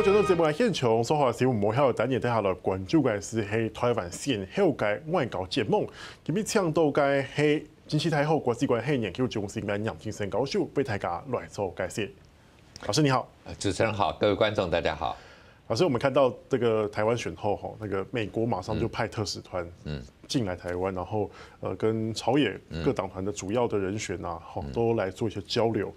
今朝节目来现场，所发生无少的热点，底下来关注的是，系台湾选后界外搞节目，今次抢到界系近期台后国际界很研究公司，应该让金生高寿被台家来做解释。老师你好，主持人好，各位观众大家好。老师，我们看到这个台湾选后吼，那个美国马上就派特使团嗯进来台湾，然后呃跟朝野各党团的主要的人选呐，好都来做一些交流。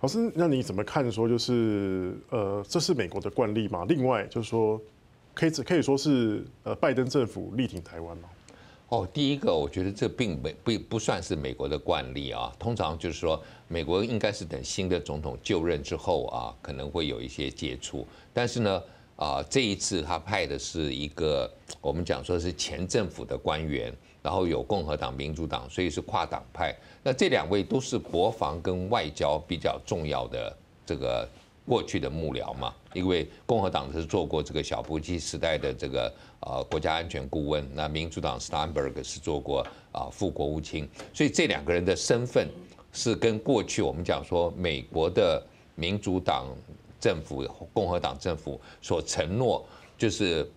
老师，那你怎么看？说就是，呃，这是美国的惯例吗？另外，就是说，可以只可以说是，呃，拜登政府力挺台湾吗？哦，第一个，我觉得这并没不不算是美国的惯例啊。通常就是说，美国应该是等新的总统就任之后啊，可能会有一些接触，但是呢。啊，这一次他派的是一个我们讲说是前政府的官员，然后有共和党、民主党，所以是跨党派。那这两位都是国防跟外交比较重要的这个过去的幕僚嘛。因为共和党是做过这个小布基时代的这个呃国家安全顾问，那民主党 Stenberg 是做过啊副国务卿，所以这两个人的身份是跟过去我们讲说美国的民主党。政府共和党政府所承诺就是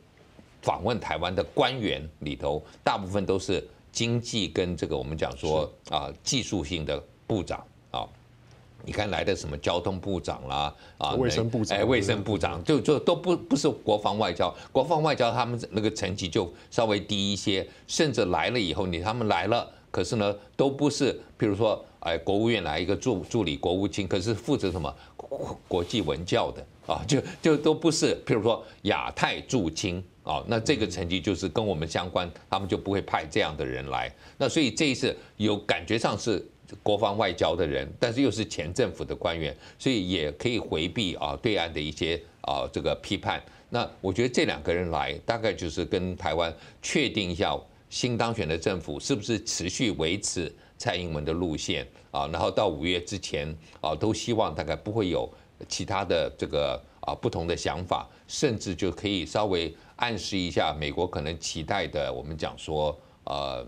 访问台湾的官员里头，大部分都是经济跟这个我们讲说啊技术性的部长啊。你看来的什么交通部长啦，啊卫生部长，哎卫生部长就就都不不是国防外交，国防外交他们那个层级就稍微低一些。甚至来了以后，你他们来了，可是呢，都不是，比如说哎国务院来一个助助理国务卿，可是负责什么？国际文教的啊，就就都不是，譬如说亚太驻青啊，那这个成绩就是跟我们相关，他们就不会派这样的人来。那所以这一次有感觉上是国防外交的人，但是又是前政府的官员，所以也可以回避啊对岸的一些啊这个批判。那我觉得这两个人来，大概就是跟台湾确定一下新当选的政府是不是持续维持蔡英文的路线。啊，然后到五月之前啊，都希望大概不会有其他的这个啊不同的想法，甚至就可以稍微暗示一下美国可能期待的，我们讲说呃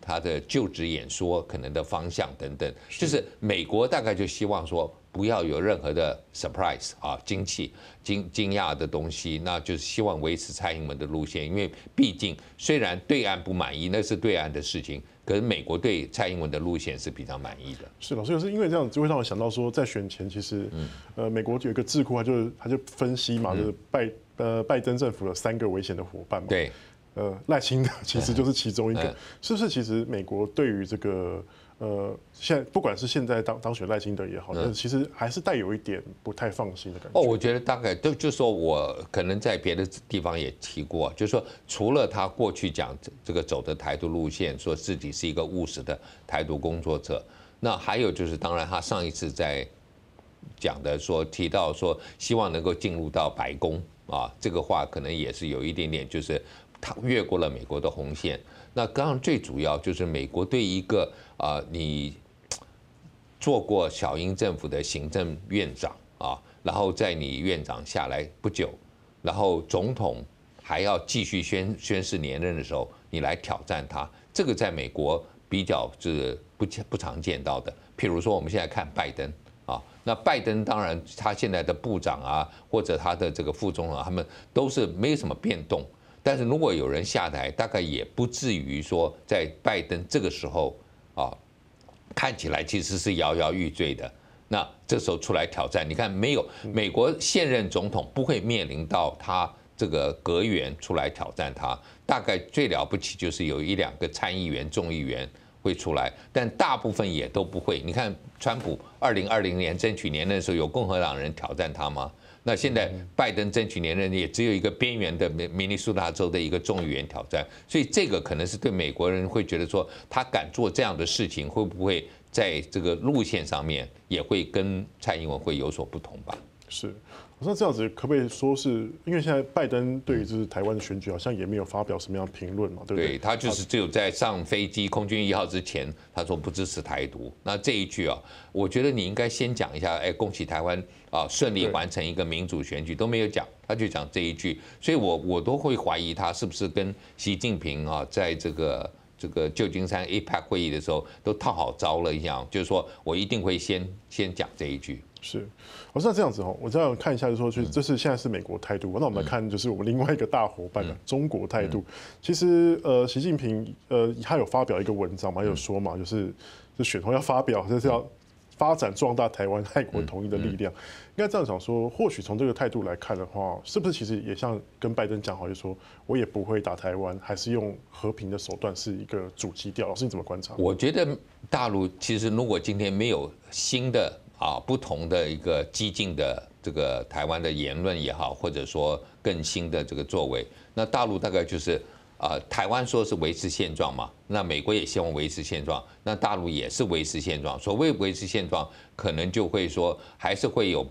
他的就职演说可能的方向等等，就是美国大概就希望说。不要有任何的 surprise 啊，惊奇、惊惊讶的东西，那就是希望维持蔡英文的路线，因为毕竟虽然对岸不满意，那是对岸的事情，可是美国对蔡英文的路线是非常满意的。是，老师，以是因为这样，就会让我想到说，在选前其实，呃，美国有一个智库，他就是他就分析嘛，就是拜呃拜登政府的三个危险的伙伴嘛。对。呃，赖清德其实就是其中一个，是不是？其实美国对于这个。呃，现不管是现在当当选赖清德也好，但其实还是带有一点不太放心的感觉。哦，我觉得大概都就是说我可能在别的地方也提过，就是说除了他过去讲这个走的台独路线，说自己是一个务实的台独工作者，那还有就是当然他上一次在讲的说提到说希望能够进入到白宫啊，这个话可能也是有一点点就是他越过了美国的红线。那当然，最主要就是美国对一个啊，你做过小英政府的行政院长啊，然后在你院长下来不久，然后总统还要继续宣宣誓连任的时候，你来挑战他，这个在美国比较是不不常见到的。譬如说，我们现在看拜登啊，那拜登当然他现在的部长啊，或者他的这个副总统，他们都是没有什么变动。但是如果有人下台，大概也不至于说在拜登这个时候啊，看起来其实是摇摇欲坠的。那这时候出来挑战，你看没有？美国现任总统不会面临到他这个阁员出来挑战他，大概最了不起就是有一两个参议员、众议员。会出来，但大部分也都不会。你看，川普二零二零年争取连任的时候，有共和党人挑战他吗？那现在拜登争取连任，也只有一个边缘的明明尼苏达州的一个众议员挑战。所以这个可能是对美国人会觉得说，他敢做这样的事情，会不会在这个路线上面也会跟蔡英文会有所不同吧？是。那这样子可不可以说是因为现在拜登对于就是台湾的选举好像也没有发表什么样的评论嘛，对不对？对他就是只有在上飞机空军一号之前他说不支持台独，那这一句啊，我觉得你应该先讲一下，哎，恭喜台湾啊顺利完成一个民主选举都没有讲，他就讲这一句，所以我我都会怀疑他是不是跟习近平啊在这个这个旧金山 APEC 会议的时候都套好招了一样，就是说我一定会先先讲这一句。是，我知道这样子哦，我这样看一下，就说就是这是现在是美国态度。那我们来看，就是我们另外一个大伙伴中国态度。其实呃，习近平呃，他有发表一个文章嘛，有说嘛，就是就选统要发表，就是要发展壮大台湾爱国统一的力量。应该这样讲说，或许从这个态度来看的话，是不是其实也像跟拜登讲好，就说我也不会打台湾，还是用和平的手段，是一个主基调。老师你怎么观察？我觉得大陆其实如果今天没有新的。啊，不同的一个激进的这个台湾的言论也好，或者说更新的这个作为，那大陆大概就是啊，台湾说是维持现状嘛，那美国也希望维持现状，那大陆也是维持现状。所谓维持现状，可能就会说还是会有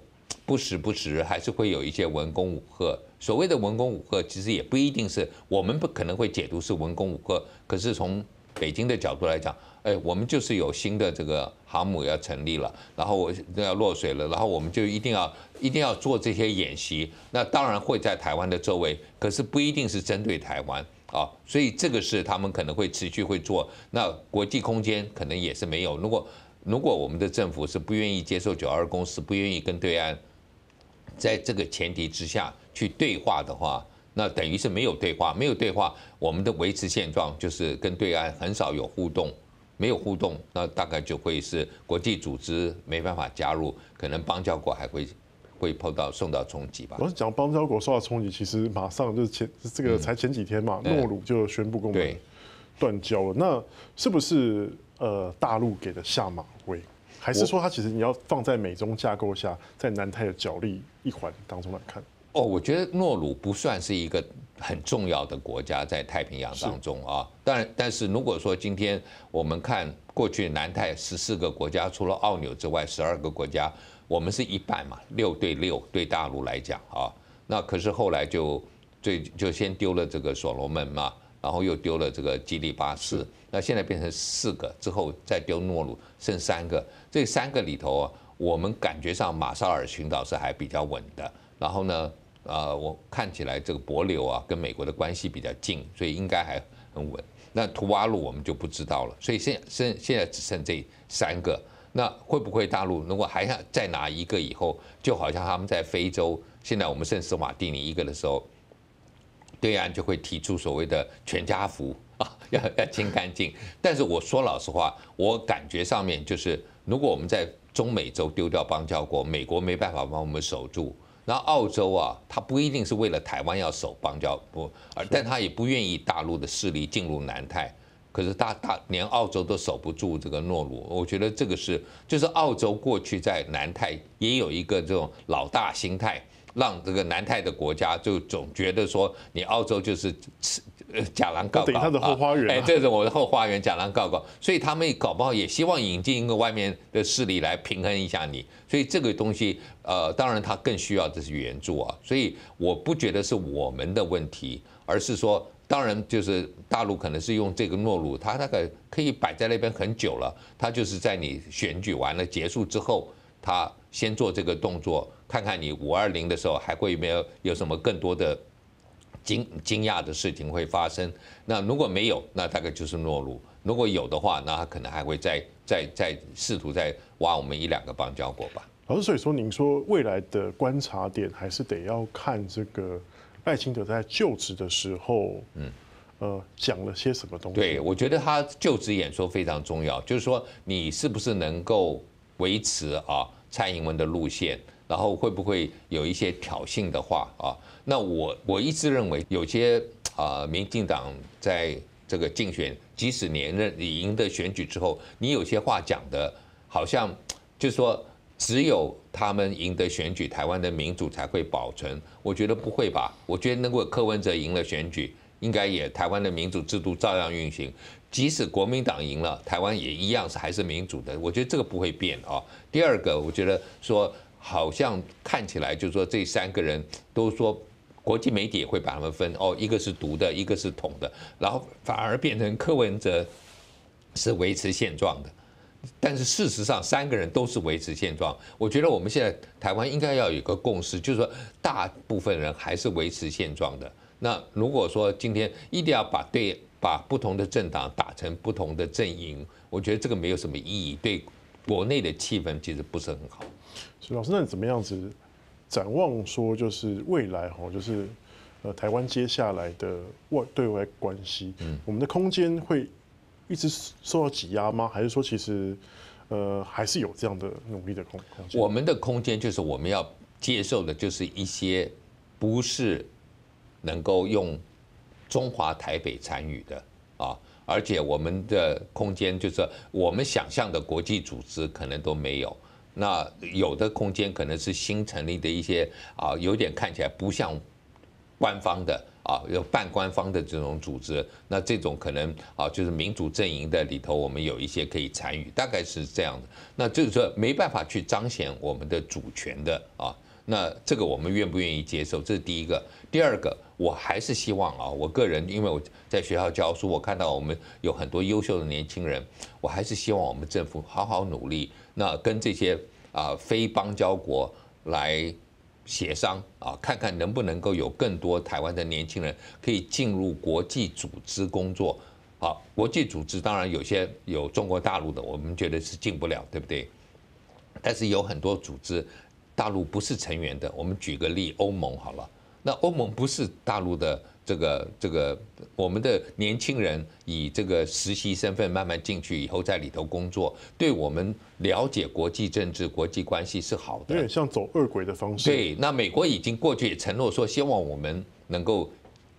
不时不时，还是会有一些文攻武赫。所谓的文攻武赫，其实也不一定是我们不可能会解读是文攻武赫，可是从。北京的角度来讲，哎，我们就是有新的这个航母要成立了，然后我都要落水了，然后我们就一定要一定要做这些演习。那当然会在台湾的周围，可是不一定是针对台湾啊。所以这个是他们可能会持续会做。那国际空间可能也是没有。如果如果我们的政府是不愿意接受九二共识，不愿意跟对岸在这个前提之下去对话的话。那等于是没有对话，没有对话，我们的维持现状就是跟对岸很少有互动，没有互动，那大概就会是国际组织没办法加入，可能邦交国还会会碰到受到冲击吧。我是讲邦交国受到冲击，其实马上就是前这个才前几天嘛，诺鲁就宣布跟我们断交了，那是不是呃大陆给的下马威，还是说他其实你要放在美中架构下，在南太的角力一环当中来看？哦，我觉得诺鲁不算是一个很重要的国家在太平洋当中啊。但但是如果说今天我们看过去南太十四个国家，除了奥纽之外，十二个国家，我们是一半嘛，六对六对大陆来讲啊。那可是后来就最就先丢了这个所罗门嘛，然后又丢了这个吉里巴斯，那现在变成四个，之后再丢诺鲁，剩三个。这三个里头，啊，我们感觉上马绍尔群岛是还比较稳的。然后呢？呃，我看起来这个博琉啊，跟美国的关系比较近，所以应该还很稳。那图瓦鲁我们就不知道了。所以现现现在只剩这三个。那会不会大陆如果还想再拿一个以后，就好像他们在非洲，现在我们剩斯马蒂尼一个的时候，对岸就会提出所谓的全家福啊，要要清干净。但是我说老实话，我感觉上面就是，如果我们在中美洲丢掉邦交国，美国没办法帮我们守住。那澳洲啊，他不一定是为了台湾要守邦交不，而但他也不愿意大陆的势力进入南太。可是，大大连澳洲都守不住这个诺鲁，我觉得这个是，就是澳洲过去在南太也有一个这种老大心态。让这个南太的国家就总觉得说，你澳洲就是假狼告高，等他的后花园。哎，这是我的后花园，假狼告告，所以他们搞不好也希望引进一个外面的势力来平衡一下你。所以这个东西，呃，当然他更需要的是援助啊。所以我不觉得是我们的问题，而是说，当然就是大陆可能是用这个诺弱，他那概可以摆在那边很久了，他就是在你选举完了结束之后。他先做这个动作，看看你五二零的时候还会有没有有什么更多的惊惊讶的事情会发生。那如果没有，那大概就是懦弱；如果有的话，那他可能还会再再再试图再挖我们一两个邦交国吧。哦，所以说您说未来的观察点还是得要看这个爱情德在就职的时候，嗯，呃，讲了些什么东西？对，我觉得他就职演说非常重要，就是说你是不是能够。维持啊蔡英文的路线，然后会不会有一些挑衅的话啊？那我我一直认为，有些啊民进党在这个竞选，即使连任你赢得选举之后，你有些话讲的，好像就是说只有他们赢得选举，台湾的民主才会保存。我觉得不会吧？我觉得如果柯文哲赢了选举，应该也台湾的民主制度照样运行。即使国民党赢了，台湾也一样是还是民主的。我觉得这个不会变啊。第二个，我觉得说好像看起来就是说这三个人都说，国际媒体也会把他们分哦，一个是独的，一个是统的，然后反而变成柯文哲是维持现状的。但是事实上，三个人都是维持现状。我觉得我们现在台湾应该要有个共识，就是说大部分人还是维持现状的。那如果说今天一定要把对把不同的政党打成不同的阵营，我觉得这个没有什么意义，对国内的气氛其实不是很好。所以老师，那你怎么样子展望说，就是未来哈，就是呃台湾接下来的外对外关系，嗯，我们的空间会一直受到挤压吗？还是说其实呃还是有这样的努力的空？间？我们的空间就是我们要接受的，就是一些不是能够用。中华台北参与的啊，而且我们的空间就是我们想象的国际组织可能都没有。那有的空间可能是新成立的一些啊，有点看起来不像官方的啊，有半官方的这种组织。那这种可能啊，就是民主阵营的里头，我们有一些可以参与，大概是这样的。那就是说没办法去彰显我们的主权的啊。那这个我们愿不愿意接受？这是第一个。第二个，我还是希望啊，我个人，因为我在学校教书，我看到我们有很多优秀的年轻人，我还是希望我们政府好好努力，那跟这些啊非邦交国来协商啊，看看能不能够有更多台湾的年轻人可以进入国际组织工作。好，国际组织当然有些有中国大陆的，我们觉得是进不了，对不对？但是有很多组织。大陆不是成员的，我们举个例，欧盟好了，那欧盟不是大陆的这个这个，我们的年轻人以这个实习身份慢慢进去以后，在里头工作，对我们了解国际政治、国际关系是好的。有点像走二轨的方式。对，那美国已经过去也承诺说，希望我们能够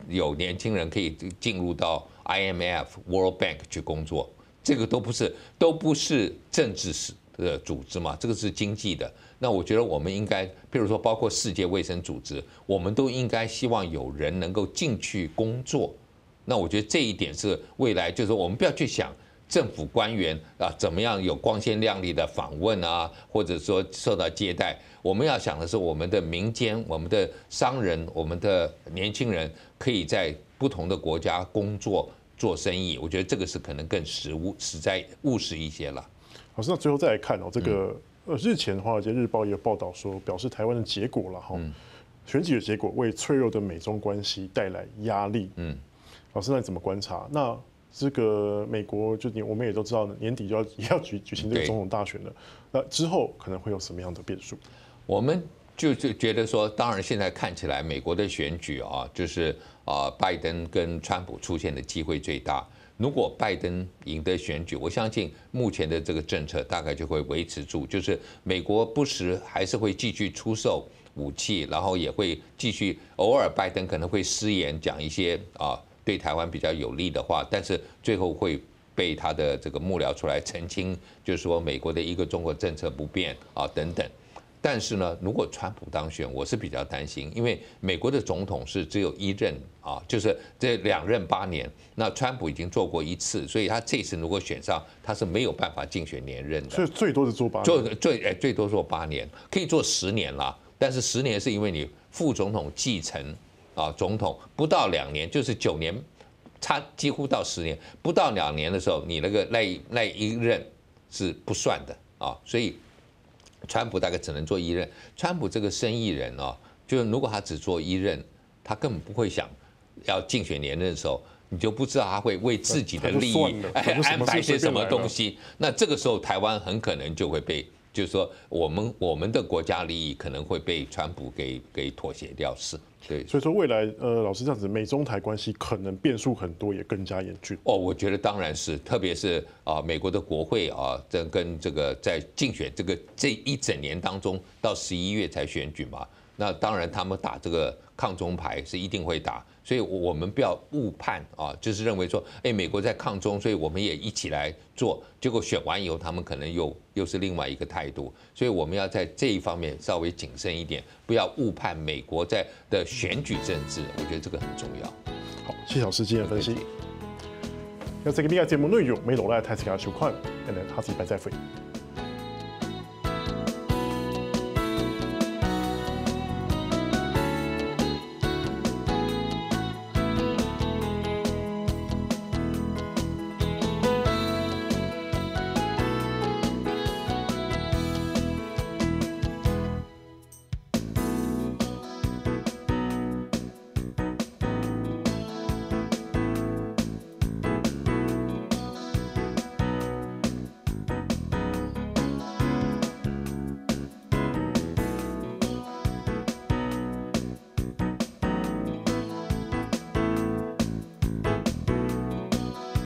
有年轻人可以进入到 IMF、World Bank 去工作，这个都不是都不是政治的组织嘛，这个是经济的。那我觉得我们应该，譬如说，包括世界卫生组织，我们都应该希望有人能够进去工作。那我觉得这一点是未来，就是我们不要去想政府官员啊怎么样有光鲜亮丽的访问啊，或者说受到接待。我们要想的是，我们的民间、我们的商人、我们的年轻人，可以在不同的国家工作做生意。我觉得这个是可能更实务、实在、务实一些了。老师，那最后再来看哦，这个。呃，日前《华尔街日报》也有报道说，表示台湾的结果了哈，选举的结果为脆弱的美中关系带来压力。嗯，老师，那你怎么观察？那这个美国就我们也都知道，年底就要也 要举举行这个总统大选了。那之后可能会有什么样的变数？我们就就觉得说，当然现在看起来，美国的选举啊，就是啊，拜登跟川普出现的机会最大。如果拜登赢得选举，我相信目前的这个政策大概就会维持住，就是美国不时还是会继续出售武器，然后也会继续偶尔拜登可能会失言讲一些啊对台湾比较有利的话，但是最后会被他的这个幕僚出来澄清，就是说美国的一个中国政策不变啊等等。但是呢，如果川普当选，我是比较担心，因为美国的总统是只有一任啊，就是这两任八年。那川普已经做过一次，所以他这次如果选上，他是没有办法竞选连任的。所以最多是做八做最哎最多做八年，可以做十年啦。但是十年是因为你副总统继承啊，总统不到两年就是九年，差几乎到十年不到两年的时候，你那个那那一任是不算的啊，所以。川普大概只能做一任。川普这个生意人哦，就是如果他只做一任，他根本不会想要竞选连任的时候，你就不知道他会为自己的利益安排些什么东西。那这个时候，台湾很可能就会被。就是说，我们我们的国家利益可能会被川普给给妥协掉，是。对，所以说未来，呃，老师这样子，美中台关系可能变数很多，也更加严峻。哦，我觉得当然是，特别是啊，美国的国会啊，在跟这个在竞选这个这一整年当中，到十一月才选举嘛，那当然他们打这个抗中牌是一定会打。所以，我们不要误判啊，就是认为说，哎，美国在抗中，所以我们也一起来做。结果选完以后，他们可能又又是另外一个态度。所以，我们要在这一方面稍微谨慎一点，不要误判美国在的选举政治。我觉得这个很重要。谢谢老师今天的分析。那这个比较节目内容，没落来台资加收款，And 他是白在飞。